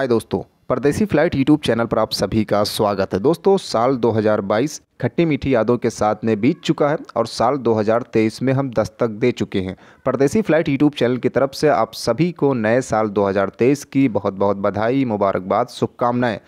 हाय दोस्तों परदेसी flight YouTube channel पर आप सभी का स्वागत है दोस्तों साल 2022 खट्टी मीठी यादों के साथ में बीत चुका है और साल 2023 में हम दस्तक दे चुके हैं परदेसी फ्लाइट यूट्यूब चैनल की तरफ से आप सभी को नए साल 2023 की बहुत बहुत बधाई मुबारकबाद शुभकामनाएं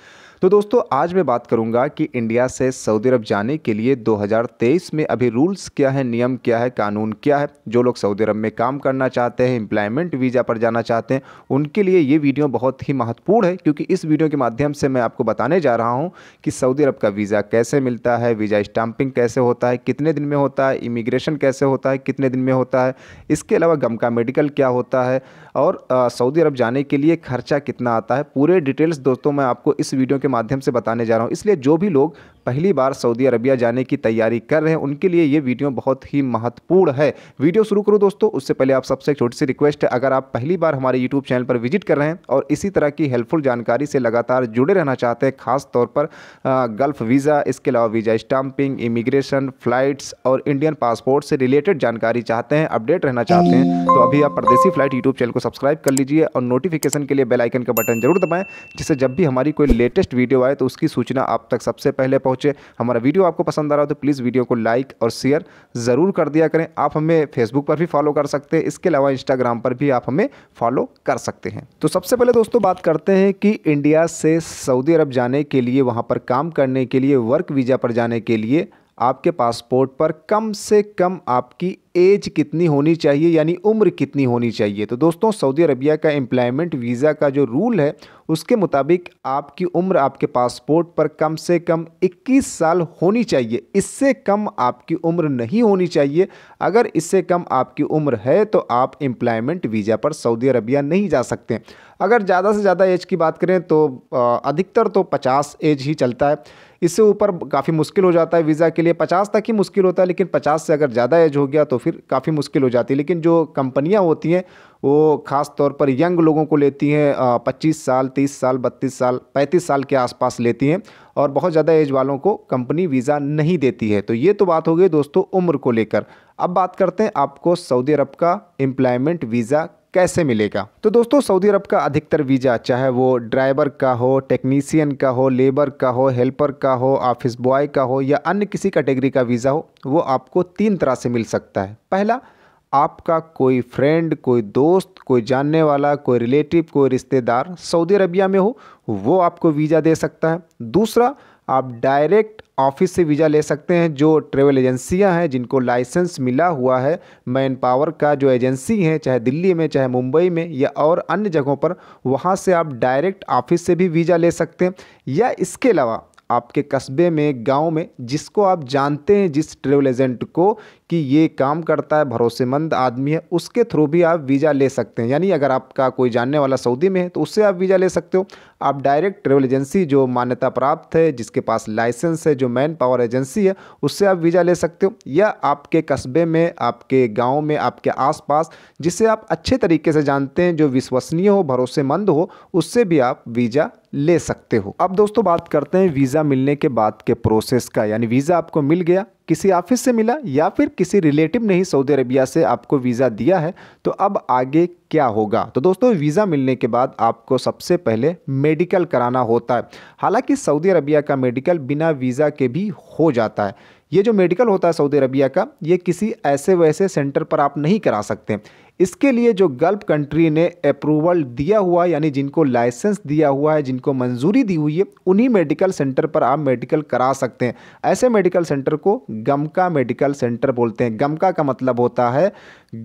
तो दोस्तों आज मैं बात करूंगा कि इंडिया से सऊदी अरब जाने के लिए 2023 में अभी रूल्स क्या है नियम क्या है कानून क्या है जो लोग सऊदी अरब में काम करना चाहते हैं एम्प्लॉयमेंट वीज़ा पर जाना चाहते हैं उनके लिए ये वीडियो बहुत ही महत्वपूर्ण है क्योंकि इस वीडियो के माध्यम से मैं आपको बताने जा रहा हूँ कि सऊदी अरब का वीज़ा कैसे मिलता है वीज़ा स्टाम्पिंग कैसे होता है कितने दिन में होता है इमिग्रेशन कैसे होता है कितने दिन में होता है इसके अलावा गम का मेडिकल क्या होता है और सऊदी अरब जाने के लिए खर्चा कितना आता है पूरे डिटेल्स दोस्तों मैं आपको इस वीडियो के माध्यम से बताने जा रहा हूँ इसलिए जो भी लोग पहली बार सऊदी अरबिया जाने की तैयारी कर रहे हैं उनके लिए ये वीडियो बहुत ही महत्वपूर्ण है वीडियो शुरू करो दोस्तों उससे पहले आप सबसे छोटी सी रिक्वेस्ट है अगर आप पहली बार हमारे यूट्यूब चैनल पर विजिट कर रहे हैं और इसी तरह की हेल्पफुल जानकारी से लगातार जुड़े रहना चाहते हैं खास तौर पर गल्फ़ वीज़ा इसके अलावा वीज़ा स्टाम्पिंग इमिग्रेशन फ्लाइट्स और इंडियन पासपोर्ट से रिलेटेड जानकारी चाहते हैं अपडेट रहना चाहते हैं तो अभी आप परदेसी फ्लाइट यूट्यूब चैनल को सब्सक्राइब कर लीजिए और नोटिफिकेशन के लिए बेलाइकन का बटन जरूर दबाएँ जिससे जब भी हमारी कोई लेटेस्ट वीडियो आए तो उसकी सूचना आप तक सबसे पहले पहुँच पहुंचे हमारा वीडियो आपको पसंद आ रहा हो तो प्लीज़ वीडियो को लाइक और शेयर ज़रूर कर दिया करें आप हमें फेसबुक पर भी फॉलो कर सकते हैं इसके अलावा इंस्टाग्राम पर भी आप हमें फॉलो कर सकते हैं तो सबसे पहले दोस्तों बात करते हैं कि इंडिया से सऊदी अरब जाने के लिए वहाँ पर काम करने के लिए वर्क वीज़ा पर जाने के लिए आपके पासपोर्ट पर कम से कम आपकी एज कितनी होनी चाहिए यानी उम्र कितनी होनी चाहिए तो दोस्तों सऊदी अरबिया का एम्प्लॉयमेंट वीज़ा का जो रूल है उसके मुताबिक आपकी उम्र आपके पासपोर्ट पर कम से कम 21 साल होनी चाहिए इससे कम आपकी उम्र नहीं होनी चाहिए अगर इससे कम आपकी उम्र है तो आप एम्प्लॉयमेंट वीज़ा पर सऊदी अरबिया नहीं जा सकते अगर ज़्यादा से ज़्यादा एज की बात करें तो अधिकतर तो पचास एज ही चलता है इससे ऊपर काफ़ी मुश्किल हो जाता है वीज़ा के लिए पचास तक ही मुश्किल होता है लेकिन पचास से अगर ज़्यादा एज हो गया तो फिर काफ़ी मुश्किल हो जाती है लेकिन जो कंपनियाँ होती हैं वो ख़ास तौर पर यंग लोगों को लेती हैं पच्चीस साल तीस साल बत्तीस साल पैंतीस साल के आसपास लेती हैं और बहुत ज़्यादा एज वालों को कंपनी वीज़ा नहीं देती है तो ये तो बात हो गई दोस्तों उम्र को लेकर अब बात करते हैं आपको सऊदी अरब का एम्प्लॉयमेंट वीज़ा कैसे मिलेगा तो दोस्तों सऊदी अरब का अधिकतर वीज़ा चाहे वो ड्राइवर का हो टेक्नीसियन का हो लेबर का हो हेल्पर का हो ऑफिस बॉय का हो या अन्य किसी कैटेगरी का वीज़ा हो वो आपको तीन तरह से मिल सकता है पहला आपका कोई फ्रेंड कोई दोस्त कोई जानने वाला कोई रिलेटिव कोई रिश्तेदार सऊदी अरबिया में हो वो आपको वीज़ा दे सकता है दूसरा आप डायरेक्ट ऑफिस से वीज़ा ले सकते हैं जो ट्रेवल एजेंसियां हैं जिनको लाइसेंस मिला हुआ है मैन पावर का जो एजेंसी है चाहे दिल्ली में चाहे मुंबई में या और अन्य जगहों पर वहां से आप डायरेक्ट ऑफिस से भी वीज़ा ले सकते हैं या इसके अलावा आपके कस्बे में गांव में जिसको आप जानते हैं जिस ट्रेवल एजेंट को कि ये काम करता है भरोसेमंद आदमी है उसके थ्रू भी आप वीज़ा ले सकते हैं यानी अगर आपका कोई जानने वाला सऊदी में है तो उससे आप वीज़ा ले सकते हो आप डायरेक्ट ट्रेवल एजेंसी जो मान्यता प्राप्त है जिसके पास लाइसेंस है जो मैन पावर एजेंसी है उससे आप वीज़ा ले सकते हो या आपके कस्बे में आपके गाँव में आपके आस जिसे आप अच्छे तरीके से जानते हैं जो विश्वसनीय हो भरोसेमंद हो उससे भी आप वीज़ा ले सकते हो अब दोस्तों बात करते हैं वीज़ा मिलने के बाद के प्रोसेस का यानी वीज़ा आपको मिल गया किसी ऑफिस से मिला या फिर किसी रिलेटिव ने ही सऊदी अरबिया से आपको वीज़ा दिया है तो अब आगे क्या होगा तो दोस्तों वीज़ा मिलने के बाद आपको सबसे पहले मेडिकल कराना होता है हालांकि सऊदी अरबिया का मेडिकल बिना वीज़ा के भी हो जाता है ये जो मेडिकल होता है सऊदी अरबिया का ये किसी ऐसे वैसे सेंटर पर आप नहीं करा सकते इसके लिए जो गल्फ कंट्री ने अप्रूवल दिया हुआ यानी जिनको लाइसेंस दिया हुआ है जिनको मंजूरी दी हुई है उन्हीं मेडिकल सेंटर पर आप मेडिकल करा सकते हैं ऐसे मेडिकल सेंटर को गमका मेडिकल सेंटर बोलते हैं गमका का मतलब होता है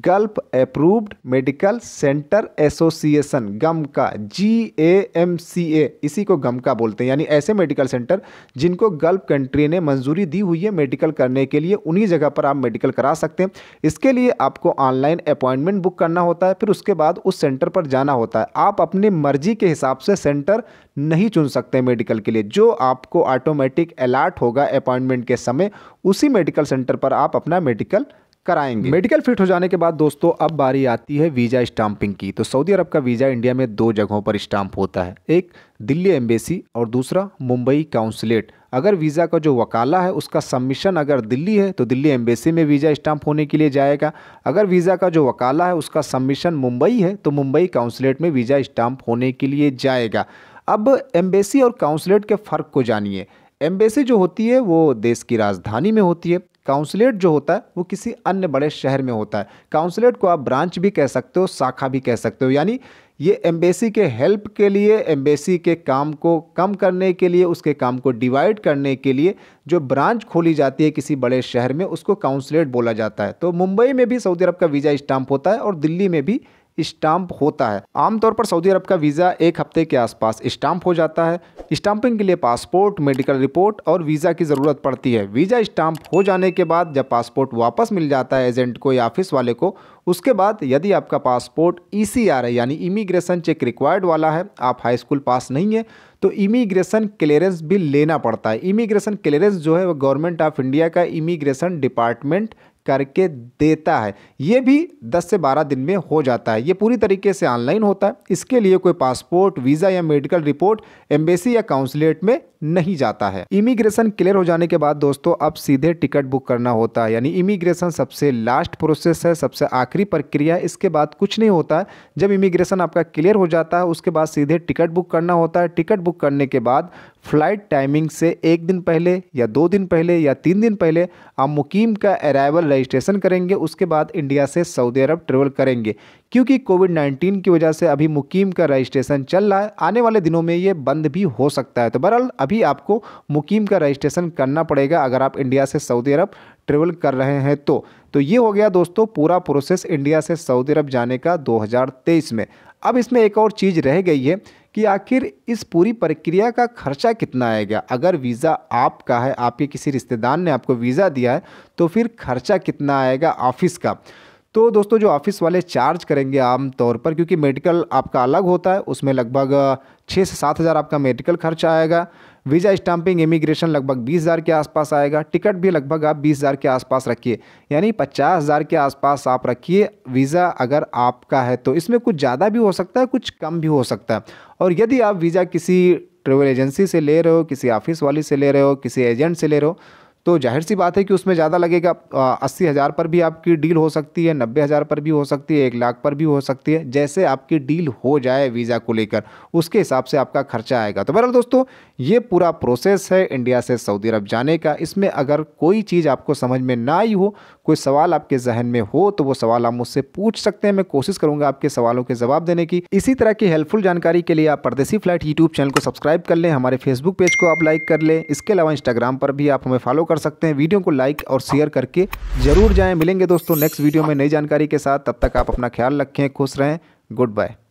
gulf approved medical centre association गमका G A M C A इसी को गमका बोलते हैं यानी ऐसे मेडिकल सेंटर जिनको गल्फ कंट्री ने मंजूरी दी हुई है मेडिकल करने के लिए उन्हीं जगह पर आप मेडिकल करा सकते हैं इसके लिए आपको ऑनलाइन अपॉइंटमेंट बुक करना होता है फिर उसके बाद उस सेंटर पर जाना होता है आप अपनी मर्जी के हिसाब से सेंटर नहीं चुन सकते मेडिकल के लिए जो आपको ऑटोमेटिक अलर्ट होगा अपॉइंटमेंट के समय उसी मेडिकल सेंटर पर आप अपना मेडिकल कराएंगे मेडिकल फिट हो जाने के बाद दोस्तों अब बारी आती है वीज़ा स्टाम्पिंग की तो सऊदी अरब का वीज़ा इंडिया में दो जगहों पर स्टाम्प होता है एक दिल्ली एम्बेसी और दूसरा मुंबई काउंसलेट अगर वीज़ा का जो वकाला है उसका सबमिशन अगर दिल्ली है तो दिल्ली एम्बेसी में वीज़ा स्टाम्प होने के लिए जाएगा अगर वीज़ा का जो वकाला है उसका सबमिशन मुंबई है तो मुंबई काउंसलेट में वीज़ा स्टाम्प होने के लिए जाएगा अब एम्बेसी और काउंसलेट के फ़र्क को जानिए एम्बेसी जो होती है वो देश की राजधानी में होती है काउंसलेट जो होता है वो किसी अन्य बड़े शहर में होता है काउंसलेट को आप ब्रांच भी कह सकते हो शाखा भी कह सकते हो यानी ये एम्बेसी के हेल्प के लिए एम्बेसी के काम को कम करने के लिए उसके काम को डिवाइड करने के लिए जो ब्रांच खोली जाती है किसी बड़े शहर में उसको काउंसलेट बोला जाता है तो मुंबई में भी सऊदी अरब का वीज़ा स्टाम्प होता है और दिल्ली में भी स्टाम्प होता है आमतौर पर सऊदी अरब का वीज़ा एक हफ्ते के आसपास स्टाम्प हो जाता है स्टाम्पिंग के लिए पासपोर्ट मेडिकल रिपोर्ट और वीज़ा की ज़रूरत पड़ती है वीज़ा स्टाम्प हो जाने के बाद जब पासपोर्ट वापस मिल जाता है एजेंट को या ऑफिस वाले को उसके बाद यदि आपका पासपोर्ट ई सी आर है यानी इमिग्रेशन चेक रिक्वायर्ड वाला है आप हाई स्कूल पास नहीं है तो इमिग्रेशन क्लियरेंस भी लेना पड़ता है इमिग्रेशन क्लियरेंस जो है वो गवर्नमेंट ऑफ इंडिया का इमिग्रेशन डिपार्टमेंट करके देता है ये भी 10 से 12 दिन में हो जाता है ये पूरी तरीके से ऑनलाइन होता है इसके लिए कोई पासपोर्ट वीज़ा या मेडिकल रिपोर्ट एम्बेसी या काउंसलेट में नहीं जाता है इमिग्रेशन क्लियर हो जाने के बाद दोस्तों अब सीधे टिकट बुक करना होता है यानी इमिग्रेशन सबसे लास्ट प्रोसेस है सबसे आखिरी प्रक्रिया इसके बाद कुछ नहीं होता जब इमिग्रेशन आपका क्लियर हो जाता है उसके बाद सीधे टिकट बुक करना होता है टिकट बुक करने के बाद फ्लाइट टाइमिंग से एक दिन पहले या दो दिन पहले या तीन दिन पहले आप मुकीम का अराइवल रजिस्ट्रेशन करेंगे उसके बाद इंडिया से सऊदी अरब ट्रेवल करेंगे क्योंकि कोविड नाइन्टीन की वजह से अभी मुकीम का रजिस्ट्रेशन चल रहा है आने वाले दिनों में ये बंद भी हो सकता है तो बहरहाल अभी आपको मुकीम का रजिस्ट्रेशन करना पड़ेगा अगर आप इंडिया से सऊदी अरब ट्रेवल कर रहे हैं तो तो ये हो गया दोस्तों पूरा प्रोसेस इंडिया से सऊदी अरब जाने का दो में अब इसमें एक और चीज़ रह गई है कि आखिर इस पूरी प्रक्रिया का खर्चा कितना आएगा अगर वीज़ा आपका है आपके किसी रिश्तेदार ने आपको वीज़ा दिया है तो फिर खर्चा कितना आएगा ऑफिस का तो दोस्तों जो ऑफिस वाले चार्ज करेंगे आम तौर पर क्योंकि मेडिकल आपका अलग होता है उसमें लगभग छः से सात हज़ार आपका मेडिकल खर्च आएगा वीज़ा स्टाम्पिंग इमिग्रेशन लगभग बीस हज़ार के आसपास आएगा टिकट भी लगभग आप बीस हज़ार के आसपास रखिए यानी पचास हज़ार के आसपास आप रखिए वीज़ा अगर आपका है तो इसमें कुछ ज़्यादा भी हो सकता है कुछ कम भी हो सकता है और यदि आप वीज़ा किसी ट्रेवल एजेंसी से ले रहे हो किसी ऑफिस वाली से ले रहे हो किसी एजेंट से ले रहे हो तो जाहिर सी बात है कि उसमें ज़्यादा लगेगा अस्सी हज़ार पर भी आपकी डील हो सकती है नब्बे हज़ार पर भी हो सकती है एक लाख पर भी हो सकती है जैसे आपकी डील हो जाए वीज़ा को लेकर उसके हिसाब से आपका खर्चा आएगा तो बहरहाल दोस्तों ये पूरा प्रोसेस है इंडिया से सऊदी अरब जाने का इसमें अगर कोई चीज़ आपको समझ में ना आई हो कोई सवाल आपके जहन में हो तो वो सवाल आप मुझसे पूछ सकते हैं मैं कोशिश करूंगा आपके सवालों के जवाब देने की इसी तरह की हेल्पफुल जानकारी के लिए आप परदेसी फ्लैट यूट्यूब चैनल को सब्सक्राइब कर लें हमारे फेसबुक पेज को आप लाइक कर लें इसके अलावा इंस्टाग्राम पर भी आप हमें फॉलो कर कर सकते हैं वीडियो को लाइक और शेयर करके जरूर जाएं मिलेंगे दोस्तों नेक्स्ट वीडियो में नई जानकारी के साथ तब तक आप अपना ख्याल रखें खुश रहें गुड बाय